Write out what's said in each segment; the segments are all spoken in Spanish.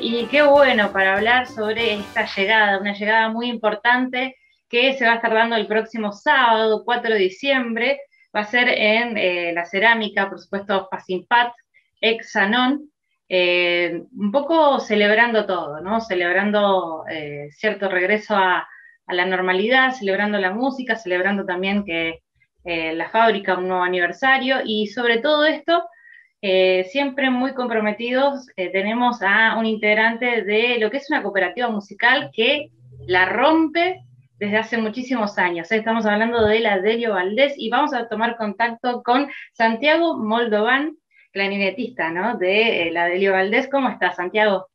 y qué bueno para hablar sobre esta llegada, una llegada muy importante que se va a estar dando el próximo sábado, 4 de diciembre, va a ser en eh, la cerámica, por supuesto, Fasimpat, ex eh, un poco celebrando todo, ¿no? Celebrando eh, cierto regreso a, la normalidad, celebrando la música, celebrando también que la fábrica un nuevo aniversario y sobre todo esto eh, siempre muy comprometidos, eh, tenemos a un integrante de lo que es una cooperativa musical que la rompe desde hace muchísimos años. Eh, estamos hablando de la Delio Valdés y vamos a tomar contacto con Santiago Moldovan, clarinetista de la Delio Valdés. ¿Cómo estás, Santiago?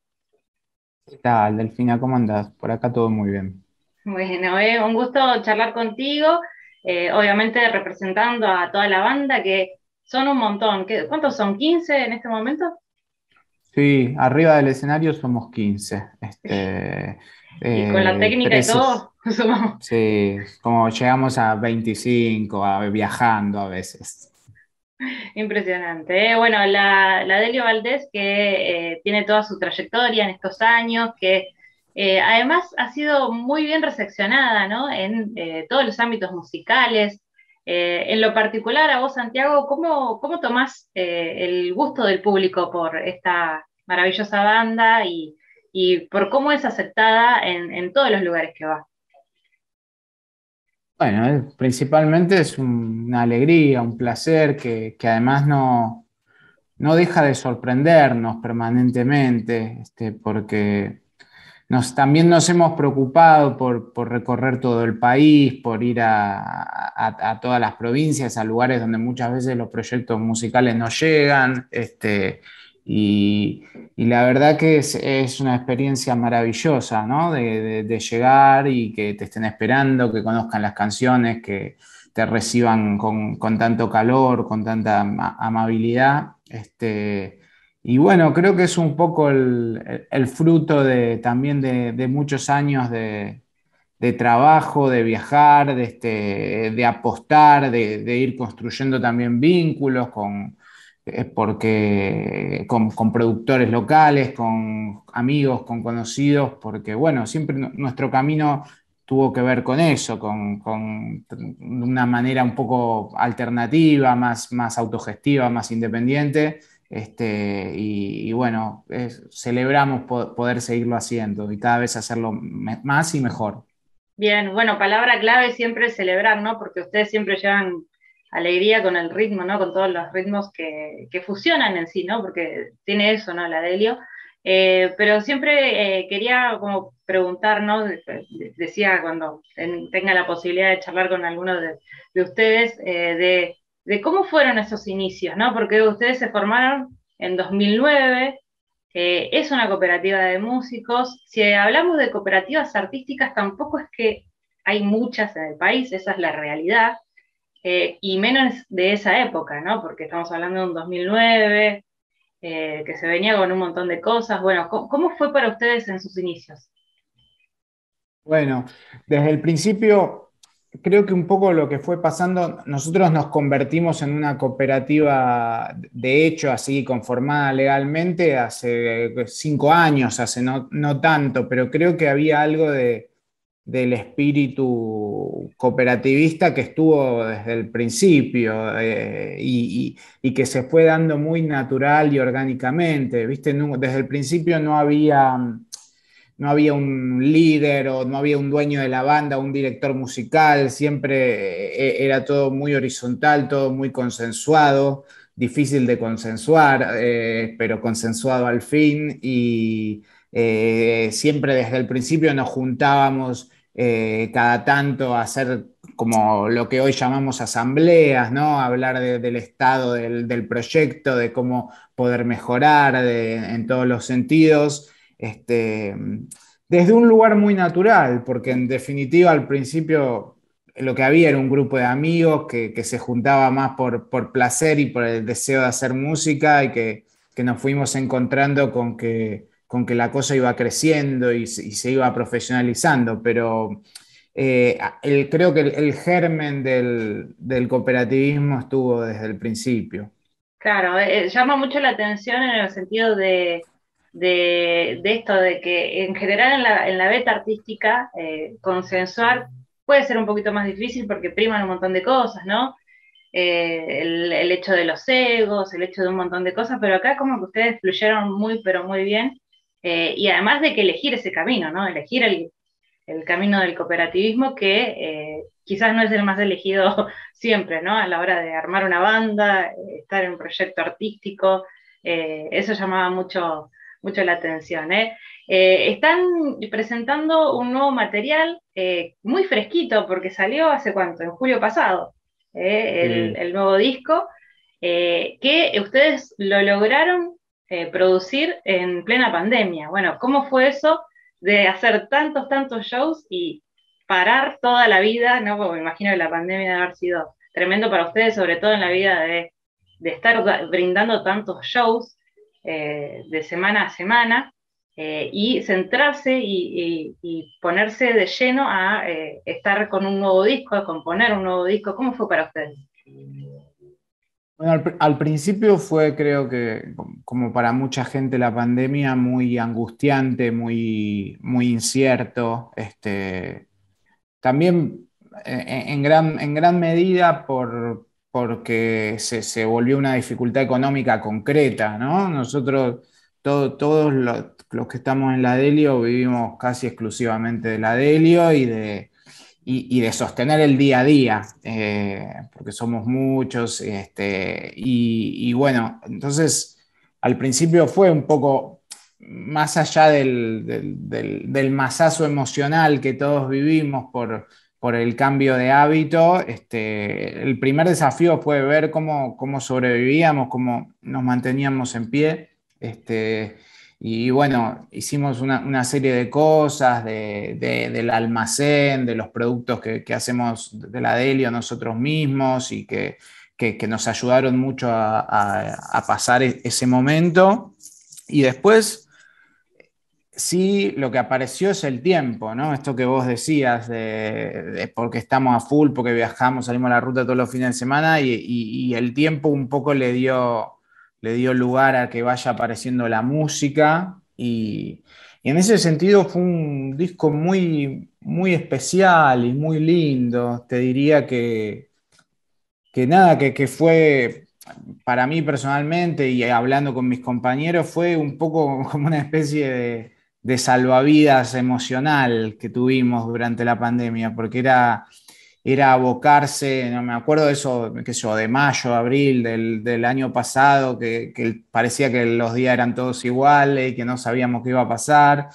¿Qué tal, Delfina? ¿Cómo andás? Por acá todo muy bien. Bueno, un gusto charlar contigo, obviamente representando a toda la banda que son un montón. ¿Cuántos son? ¿15 en este momento? Sí, arriba del escenario somos 15. Este, con la eh, técnica y todo, Sí, como llegamos a 25, a, viajando a veces. Impresionante. ¿eh? Bueno, la, la, Delio Valdés que eh, tiene toda su trayectoria en estos años, que además ha sido muy bien recepcionada en todos los ámbitos musicales, eh, en lo particular, a vos, Santiago, ¿cómo, cómo tomás eh, el gusto del público por esta maravillosa banda y, por cómo es aceptada en, todos los lugares que va? Bueno, principalmente es una alegría, un placer que, además no, no deja de sorprendernos permanentemente, este, porque también nos hemos preocupado por, recorrer todo el país, por ir a, todas las provincias, a lugares donde muchas veces los proyectos musicales no llegan. Este, y, la verdad que es, una experiencia maravillosa, De, llegar y que te estén esperando, que conozcan las canciones, que te reciban con, tanto calor, con tanta amabilidad. Este, y bueno, creo que es un poco el, fruto también de, muchos años de, trabajo, de viajar, de, este, apostar, de, ir construyendo también vínculos eh, con, productores locales, con amigos, con conocidos, porque bueno, siempre nuestro camino tuvo que ver con eso, con, con una manera un poco alternativa, más, más autogestiva, más independiente este, y, bueno, celebramos poder seguirlo haciendo y cada vez hacerlo más y mejor. Bien, bueno, palabra clave siempre es celebrar, ¿no? Porque ustedes siempre llevan alegría con el ritmo, ¿no? Con todos los ritmos que, que fusionan en sí, ¿no? Porque tiene eso, ¿no? La Delio. Eh, pero siempre eh, quería como preguntar, ¿no? Decía cuando tenga la posibilidad de charlar con alguno de, ustedes, eh, de de cómo fueron esos inicios, ¿no? Porque ustedes se formaron en 2009, es una cooperativa de músicos. Si hablamos de cooperativas artísticas, tampoco es que hay muchas en el país, esa es la realidad, eh, y menos de esa época, ¿no? Porque estamos hablando de un 2009, eh, que se venía con un montón de cosas. Bueno, ¿cómo fue para ustedes en sus inicios? Bueno, desde el principio creo que un poco lo que fue pasando, nosotros nos convertimos en una cooperativa de hecho, así conformada legalmente, hace eh, cinco años, hace no, tanto, pero creo que había algo de, del espíritu cooperativista que estuvo desde el principio eh, y, que se fue dando muy natural y orgánicamente. ¿viste? desde el principio no había no había un líder o no había un dueño de la banda, un director musical, siempre eh, eh, era todo muy horizontal, todo muy consensuado, difícil de consensuar, eh, pero consensuado al fin y siempre desde el principio nos juntábamos cada tanto a hacer como lo que hoy llamamos asambleas, ¿no? Hablar del estado del, proyecto, de cómo poder mejorar en todos los sentidos este, mm, desde un lugar muy natural, porque en definitiva al principio lo que había era un grupo de amigos que, se juntaba más por, por, placer y por el deseo de hacer música y que, nos fuimos encontrando con que, con que, la cosa iba creciendo y, se iba profesionalizando, pero... Eh, creo que el, germen del, cooperativismo estuvo desde el principio. Claro, eh, llama mucho la atención en el sentido de de, esto, de que en general en la, beta artística eh, consensuar puede ser un poquito más difícil porque priman un montón de cosas, ¿no? Eh, el, hecho de los egos, el hecho de un montón de cosas, pero acá como que ustedes fluyeron muy, pero muy bien, eh, y además de que elegir ese camino, ¿no? Elegir el, camino del cooperativismo que quizás no es el más elegido siempre, ¿no? A la hora de armar una banda, estar en un proyecto artístico, eso llamaba mucho, mucho la atención. ¿eh? Eh, están presentando un nuevo material eh, muy fresquito porque salió hace cuánto, en julio pasado, el, nuevo disco, que ustedes lo lograron producir en plena pandemia. Bueno, ¿cómo fue eso de hacer tantos, tantos shows y parar toda la vida? me imagino que la pandemia debe haber sido tremendo para ustedes, sobre todo en la vida de, de estar brindando tantos shows eh, de semana a semana eh, y centrarse y, ponerse de lleno a eh, estar con un nuevo disco, a componer un nuevo disco. ¿Cómo fue para ustedes? Bueno, al, principio fue, creo que, como para mucha gente, la pandemia muy angustiante, muy, muy incierto. Este, también en, gran, en gran medida por, porque se, volvió una dificultad económica concreta, ¿no? Nosotros, todo, todos los, que estamos en la Delio, vivimos casi exclusivamente de la Delio y de, de sostener el día a día, eh, porque somos muchos, este, y, bueno, entonces al principio fue un poco más allá del, del masazo emocional que todos vivimos por, por el cambio de hábito. Este, el primer desafío fue ver cómo, sobrevivíamos, cómo nos manteníamos en pie. Este, y bueno, hicimos una, serie de cosas, del almacén, de los productos que, hacemos de la Delio nosotros mismos y que, nos ayudaron mucho a pasar e, ese momento. Y después sí lo que apareció es el tiempo, ¿no? Esto que vos decías porque estamos a full, porque viajamos, salimos a la ruta todos los fines de semana y, el tiempo un poco le dio, le dio lugar a que vaya apareciendo la música y, en ese sentido fue un disco muy, muy especial y muy lindo, te diría que, que nada, que, que fue para mí personalmente y hablando con mis compañeros fue un poco como una especie de, de salvavidas emocional que tuvimos durante la pandemia, porque era, era abocarse, no me acuerdo de eso, de mayo, abril del, año pasado, que, parecía que los días eran todos iguales y que no sabíamos qué iba a pasar.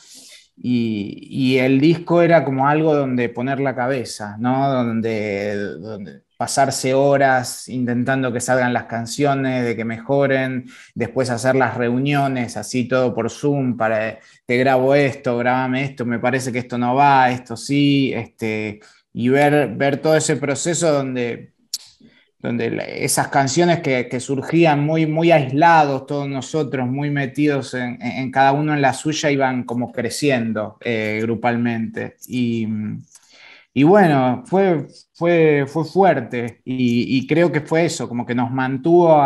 Y, el disco era como algo donde poner la cabeza, ¿no? Donde, donde pasarse horas intentando que salgan las canciones, de que mejoren, después hacer las reuniones así todo por Zoom para te grabo esto, grabame esto, me parece que esto no va, esto sí, este, y ver, ver todo ese proceso donde, donde esas canciones que, surgían muy, muy aislados todos nosotros, muy metidos en, cada uno en la suya, iban como creciendo eh, grupalmente. Y, mm, y bueno, fue, fue, fue fuerte y, creo que fue eso, como que nos mantuvo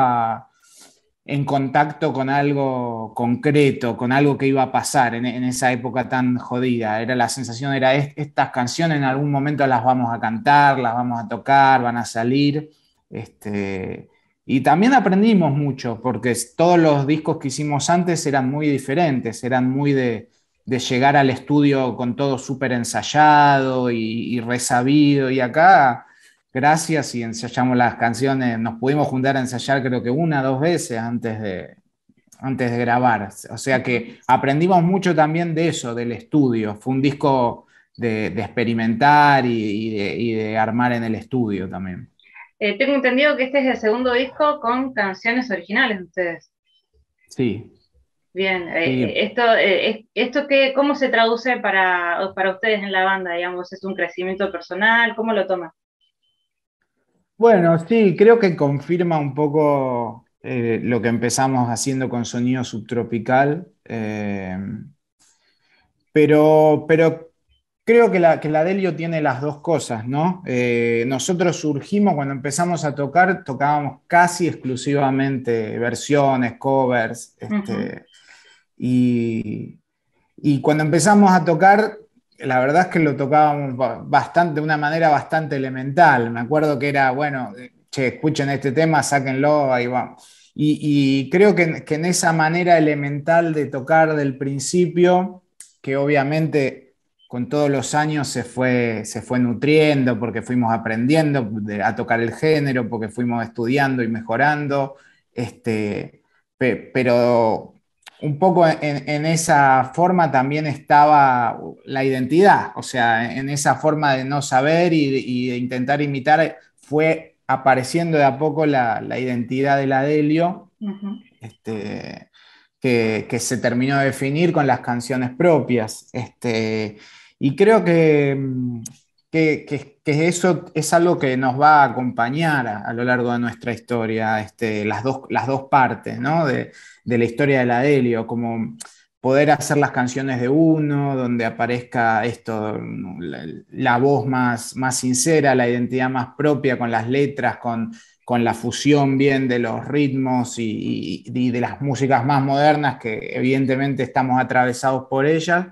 en contacto con algo concreto, con algo que iba a pasar en, esa época tan jodida. Era la sensación, era estas canciones en algún momento las vamos a cantar, las vamos a tocar, van a salir. Este, y también aprendimos mucho, porque todos los discos que hicimos antes eran muy diferentes, eran muy de de llegar al estudio con todo súper ensayado y, resabido. Y acá, gracias, y ensayamos las canciones, nos pudimos juntar a ensayar creo que una, dos veces antes de, antes de grabar. O sea que aprendimos mucho también de eso, del estudio. Fue un disco de, experimentar y, de, armar en el estudio también. Eh, tengo entendido que este es el segundo disco con canciones originales de ustedes. Sí, Bien, eh, eh, esto, eh, esto que, ¿cómo se traduce para, ustedes en la banda? Digamos, ¿Es un crecimiento personal? ¿Cómo lo toman? Bueno, sí, creo que confirma un poco lo que empezamos haciendo con Sonido Subtropical, pero, pero creo que la, la Delio tiene las dos cosas, ¿no? nosotros surgimos, cuando empezamos a tocar, tocábamos casi exclusivamente versiones, covers, este... Y, y cuando empezamos a tocar, la verdad es que lo tocábamos bastante, de una manera bastante elemental. Me acuerdo que era, bueno, che, escuchen este tema, sáquenlo, ahí va Y, creo que, en esa manera elemental de tocar del principio, que obviamente con todos los años se fue, se fue nutriendo, porque fuimos aprendiendo a tocar el género, porque fuimos estudiando y mejorando, este, pero un poco en, esa forma también estaba la identidad, o sea, en esa forma de no saber y, intentar imitar, fue apareciendo de a poco la, identidad de la Delio, este, que, que, se terminó de definir con las canciones propias. Este, y creo que mm, que, eso es algo que nos va a acompañar a, lo largo de nuestra historia, este, las, dos, partes de, la historia de la Delio, como poder hacer las canciones de uno, donde aparezca esto, la, voz más, sincera, la identidad más propia con las letras, con, la fusión bien de los ritmos y de las músicas más modernas, que evidentemente estamos atravesados por ellas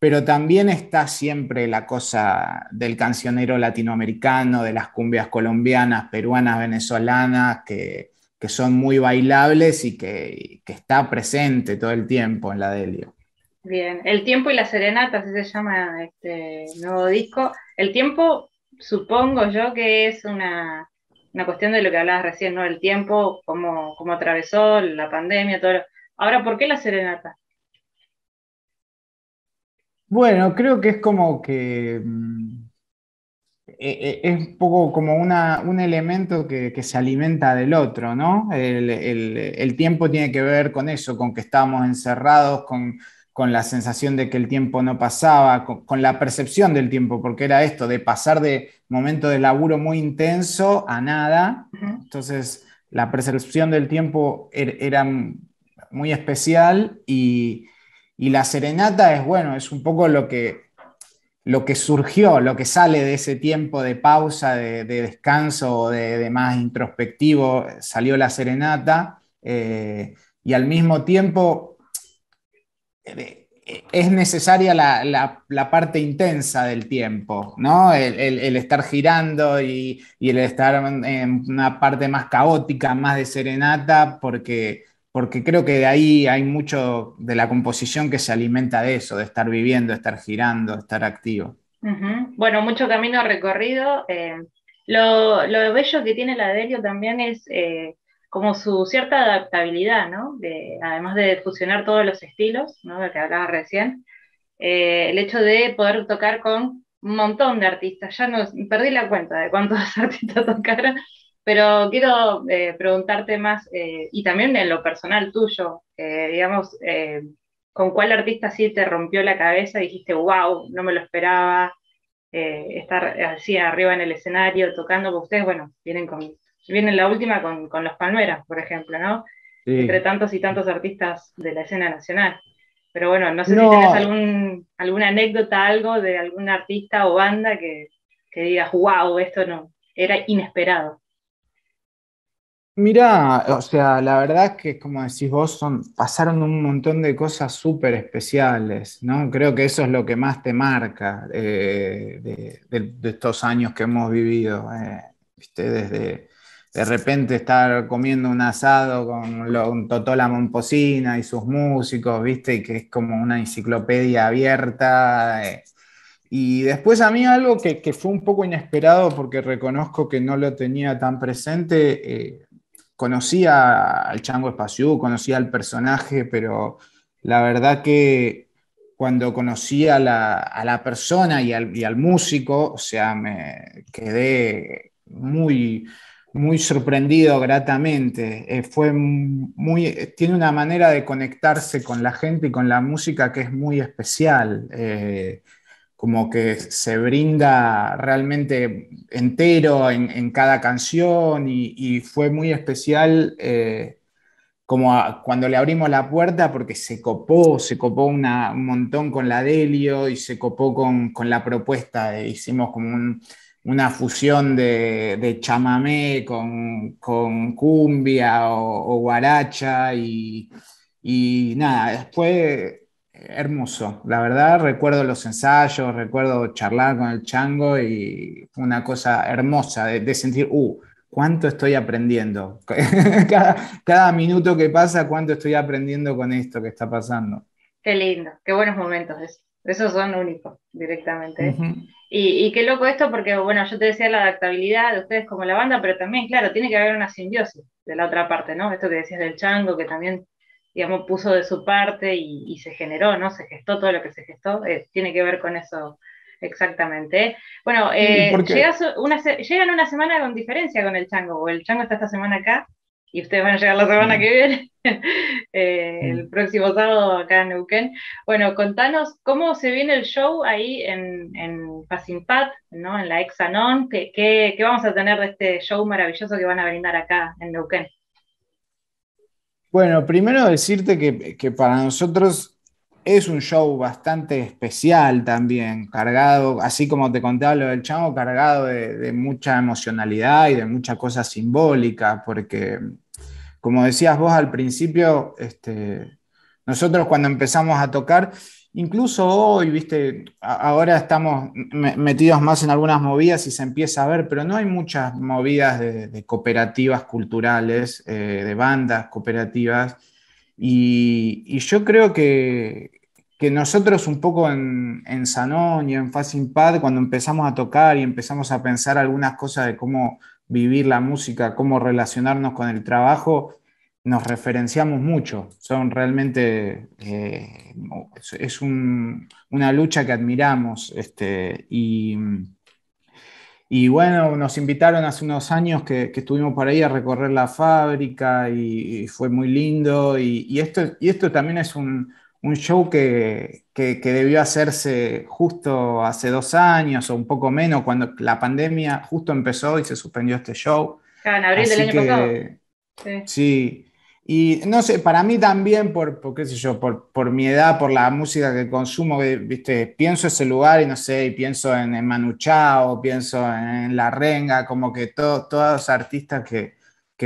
pero también está siempre la cosa del cancionero latinoamericano, de las cumbias colombianas, peruanas, venezolanas, que, son muy bailables y que, está presente todo el tiempo en la Delio. Bien, El Tiempo y la Serenata, así se llama este nuevo disco. El Tiempo, supongo yo que es una, cuestión de lo que hablabas recién, ¿no? El tiempo, cómo, cómo atravesó la pandemia, todo. Ahora, ¿por qué la Serenata? Bueno, creo que es como que mm, e, e, es un poco como un elemento que, se alimenta del otro, ¿no? El, tiempo tiene que ver con eso, con que estábamos encerrados, con, la sensación de que el tiempo no pasaba, con, la percepción del tiempo, porque era esto, de pasar de momento de laburo muy intenso a nada. Entonces, la percepción del tiempo er, era muy especial y, y la serenata es, bueno, es un poco lo que, lo que surgió, lo que sale de ese tiempo de pausa, de, descanso, de, de, más introspectivo, salió la serenata. Eh, y al mismo tiempo eh, es necesaria la, parte intensa del tiempo, ¿no? El, estar girando y, el estar en una parte más caótica, más de serenata, porque porque creo que de ahí hay mucho de la composición que se alimenta de eso, de estar viviendo, estar girando, estar activo. Bueno, mucho camino recorrido. Eh, lo, bello que tiene la Delio también es eh, como su cierta adaptabilidad, ¿no? además de fusionar todos los estilos, ¿no? que hablaba recién, eh, el hecho de poder tocar con un montón de artistas, ya no perdí la cuenta de cuántos artistas tocaron, pero quiero eh, preguntarte más, eh, y también en lo personal tuyo, eh, digamos, ¿con cuál artista sí te rompió la cabeza y dijiste, wow, no me lo esperaba estar así arriba en el escenario tocando? Porque ustedes, bueno, vienen con vienen la última con, Los Palmeras, por ejemplo, ¿no? Entre tantos y tantos artistas de la escena nacional. Pero bueno, no sé si tenés algún, alguna anécdota, algo de algún artista o banda que, que digas, wow, esto no, era inesperado. Mira, o sea, la verdad es que como decís vos, pasaron un montón de cosas súper especiales, ¿no? Creo que eso es lo que más te marca eh, de, estos años que hemos vivido, eh, ¿viste? Desde de repente estar comiendo un asado con Totó la Totola y sus músicos, ¿viste? Y que es como una enciclopedia abierta. Eh. Y después a mí algo que, que, fue un poco inesperado porque reconozco que no lo tenía tan presente conocía al Chango Espaciú, conocía al personaje, pero la verdad que cuando conocí a la, persona y al, músico, o sea, me quedé muy, muy sorprendido gratamente. Eh, fue muy, tiene una manera de conectarse con la gente y con la música que es muy especial. Eh, como que se brinda realmente entero en, cada canción y, fue muy especial eh, como cuando le abrimos la puerta porque se copó, se copó un montón con la Delio y se copó con, la propuesta, eh, hicimos como una fusión de, de chamamé con, cumbia o, guaracha y nada, después hermoso. La verdad, recuerdo los ensayos, recuerdo charlar con el chango y una cosa hermosa de, sentir, uh, cuánto estoy aprendiendo. cada, minuto que pasa, cuánto estoy aprendiendo con esto que está pasando. Qué lindo, qué buenos momentos esos. Esos son únicos directamente. ¿eh? y, y, qué loco esto, porque bueno, yo te decía la adaptabilidad de ustedes como la banda, pero también, claro, tiene que haber una simbiosis de la otra parte, ¿no? Esto que decías del chango, que también digamos, puso de su parte y, se generó, ¿no? Se gestó todo lo que se gestó, eh, tiene que ver con eso exactamente. Bueno, eh, llegan una semana con diferencia con el chango, o el chango está esta semana acá y ustedes van a llegar la semana mm. que viene, eh, el mm. próximo sábado acá en Neuquén. Bueno, contanos cómo se viene el show ahí en, en Pat, ¿no? en la Exanon, qué, qué vamos a tener de este show maravilloso que van a brindar acá en Neuquén. Bueno, primero decirte que, para nosotros es un show bastante especial también, cargado, así como te contaba lo del chamo, cargado de, mucha emocionalidad y de mucha cosa simbólica, porque como decías vos al principio, este, nosotros cuando empezamos a tocar, Incluso hoy, viste, ahora estamos metidos más en algunas movidas y se empieza a ver, pero no hay muchas movidas de, cooperativas culturales, eh, de bandas cooperativas. Y, yo creo que, nosotros un poco en, en Sanón y en Facing Pad, cuando empezamos a tocar y empezamos a pensar algunas cosas de cómo vivir la música, cómo relacionarnos con el trabajo, nos referenciamos mucho. Son realmente, eh, es una lucha que admiramos. Este, y, y, bueno, nos invitaron hace unos años que, estuvimos por ahí a recorrer la fábrica y, fue muy lindo. Y, esto, y esto también es un, show que, debió hacerse justo hace dos años o un poco menos, cuando la pandemia justo empezó y se suspendió este show. Ah, en abril del año pasado. sí. Y no sé, para mí también, por, por qué sé yo, por, mi edad, por la música que consumo, viste, pienso ese lugar y no sé, pienso en, Manuchao, pienso en La Renga, como que todos todos artistas que,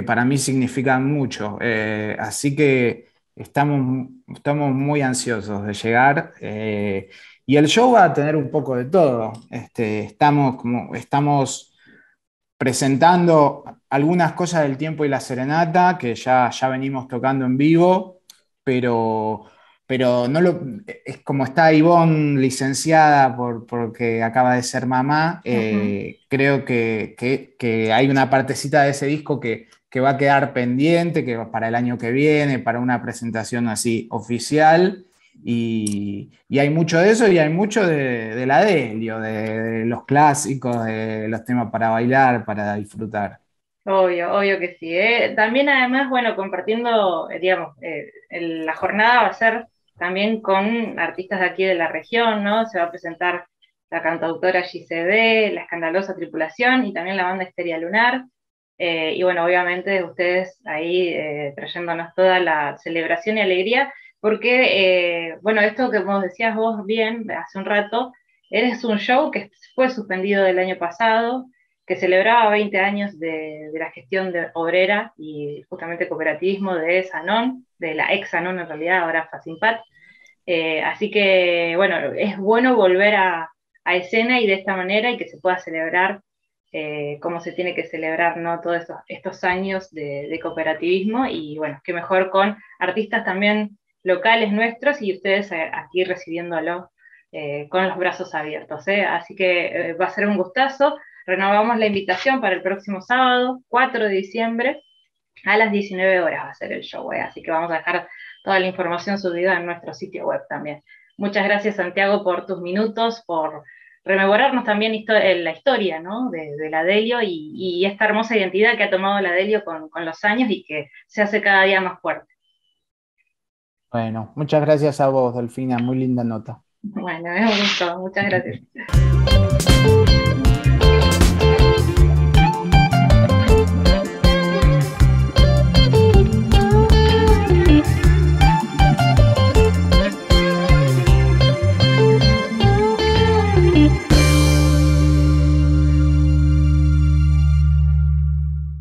para mí significan mucho. Eh, así que estamos, estamos muy ansiosos de llegar. Eh, y el show va a tener un poco de todo. Este, estamos como, estamos presentando algunas cosas del tiempo y la serenata, que ya, ya venimos tocando en vivo, pero, pero no lo, es como está Ivonne licenciada porque acaba de ser mamá, eh, creo que, que, hay una partecita de ese disco que, que va a quedar pendiente, que para el año que viene, para una presentación así oficial. Y, hay mucho de eso y hay mucho de, la delio, de, de, los clásicos, de los temas para bailar, para disfrutar. Obvio, obvio que sí. ¿eh? También además, bueno, compartiendo, eh, digamos, eh, la jornada va a ser también con artistas de aquí de la región, ¿no? Se va a presentar la cantautora GCD, la escandalosa tripulación y también la banda Esteria Lunar. y bueno, obviamente ustedes ahí trayéndonos toda la celebración y alegría porque, eh, bueno, esto que vos decías vos bien hace un rato, eres un show que fue suspendido del año pasado, que celebraba 20 años de, la gestión de obrera y justamente cooperativismo de Sanón, de la ex Sanón en realidad, ahora Facimpat. Eh, así que, bueno, es bueno volver a, escena y de esta manera y que se pueda celebrar eh, cómo se tiene que celebrar ¿no? todos estos, años de, de, cooperativismo y, bueno, qué mejor con artistas también locales nuestros y ustedes eh, aquí recibiéndolo eh, con los brazos abiertos. ¿eh? Así que va a ser un gustazo. Renovamos la invitación para el próximo sábado, 4 de diciembre, a las 19 horas va a ser el show. Así que vamos a dejar toda la información subida en nuestro sitio web también. Muchas gracias, Santiago, por tus minutos, por rememorarnos también la historia de, la Delio y, esta hermosa identidad que ha tomado la Delio con los años y que se hace cada día más fuerte. Bueno, muchas gracias a vos, Delfina. Muy linda nota. Bueno, es un gusto. Muchas gracias.